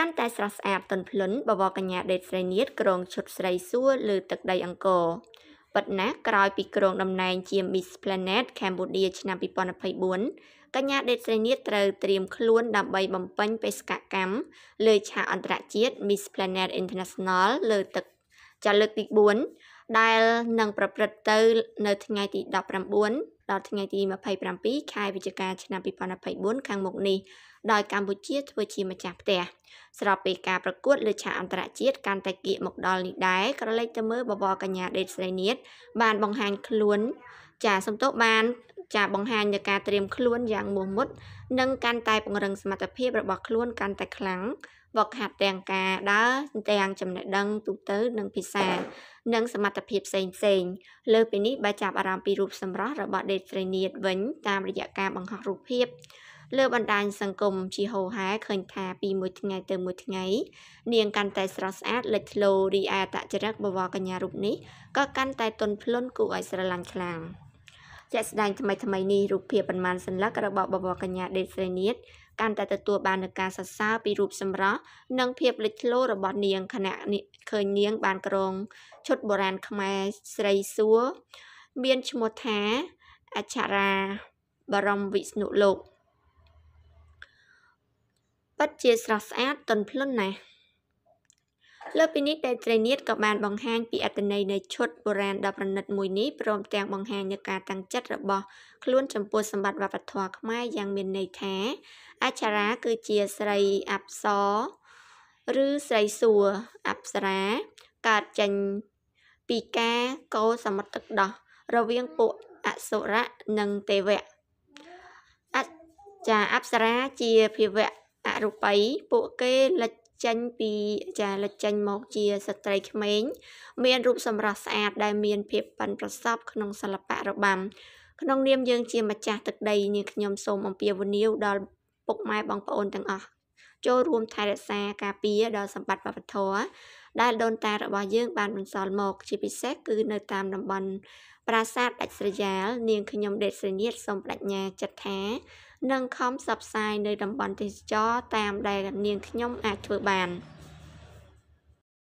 កាន់តែស្រស់ស្អាតទន់ភ្លន់បវរកញ្ញាដេតស្រីនៀតក្រងឈុតស្រីសួរលើទឹកដីអង្គរពិតណាស់ក្រោយពីក្រងតំណែង ជា Miss Planet Cambodia ឆ្នាំ2024កញ្ញាដេតស្រីនៀតត្រូវត្រៀមខ្លួនដើម្បីបំពេញបេសកកម្មលើឆាកអន្តរជាតិ Miss Planet International លើទឹកចាលើកទី4ដែលនឹងប្រព្រឹត្តទៅនៅថ្ងៃទី19ដល់ថ្ងៃទី27ខែវិច្ឆិកា ឆ្នាំ2024ខាងមុខនេះដោយកម្ពុជា ធ្វើជាម្ចាស់ផ្ទះ ស្របពេលការប្រកួតលើឆាកអន្តរជាតិកាន់តែគៀកមកដល់នេះដែរក្រឡេកទៅមើលបបរកញ្ញាដេតស្រីនៀតបានបង្ហាញខ្លួន ចាសំទោសបានចាបង្ហាញនៅការត្រៀមខ្លួនយ៉ាងមោះមុត និងកាន់តែពង្រឹងសមត្ថភាពរបស់ខ្លួនកាន់តែខ្លាំងហ្វឹកហាត់ទាំងការដើរទាំងចំណេះដឹងទូទៅនិងភាសានិងសមត្ថភាពផ្សេងផ្សេងលើពីនេះបើចាប់អារម្មណ៍ពីរូបសម្រស់របស់ដេកត្រីនៀតវិញតាមរយៈការបង្ហោះរូបភាព លើបណ្ដាញសង្គមជាហោហែឃើញថាពីមួយថ្ងៃទៅមួយថ្ងៃ នាងកាន់តែស្រស់ស្អាតលេចធ្លោរីឯអតចរិតបវរកញ្ញារូបនេះក៏កាន់តែទន់ភ្លន់គួរឲ្យស្រឡាញ់ខ្លាំង។ជាក់ស្ដែងថ្មីថ្មីនេះរូបភាពប៉ុន្មានសន្លឹករបស់បវរកញ្ញាដេតស្រីនៀតកាន់តែទទួលបាននូវការសរសើរពីរូបសម្រស់និងភាពលេចធ្លោរបស់នាងខណៈឃើញនាងបានក្រងឈុតបុរាណខ្មែរស្រីសួរមានឈ្មោះថាអច្ឆរាបរមវិស្ណុលោកពិតជាស្រស់ស្អាតទន់ភ្លន់ណាស់លើពីនេះតេត្រីនាតក៏បានបង្ហាញពីអត្តន័យនៃឈុតបុរាណដ៏ប្រណិតមួយនេះព្រមទាំងបង្ហាញនូវការតាំងចិត្តរបស់ខ្លួនចំពោះសម្បត្តិវប្បធម៌ខ្មែរយ៉ាងមានន័យថាអច្ឆរាគឺជាស្រីអប្សរឬស្រីសួរអប្សរាកើតចេញពីការកោសមុទ្រទឹកដោះរវាងពួកអសុរៈនិងទេវៈចាអប្សរាជាភាវៈអរូបីពួកគេលិចចេញពីចាលេចចេញមកជាស្ត្រីក្មេងមានរូបសម្រស់ស្អាត ដែលមានភាពប៉ិនប្រសប់ក្នុងសិល្បៈរបាំក្នុងនាមយើងជាម្ចាស់ទឹកដីនាងខ្ញុំសូមអំពាវនាវដល់ពុកម៉ែបងប្អូនទាំងអស់ចូលរួមថែរក្សាការពារដល់សម្បត្តិវប្បធម៌ដែលដូនតារបស់យើងបានបន្សល់មកជាពិសេសគឺនៅតាមតំបន់ប្រាសាទដាច់ស្រយាល នាងខ្ញុំដេតស្រីនាថសូមបដិញ្ញាចិត្តថានឹងខំសັບផ្សាយនៅតំបន់ទេសចរតាមដែលនាងខ្ញុំអាចធ្វើបាន។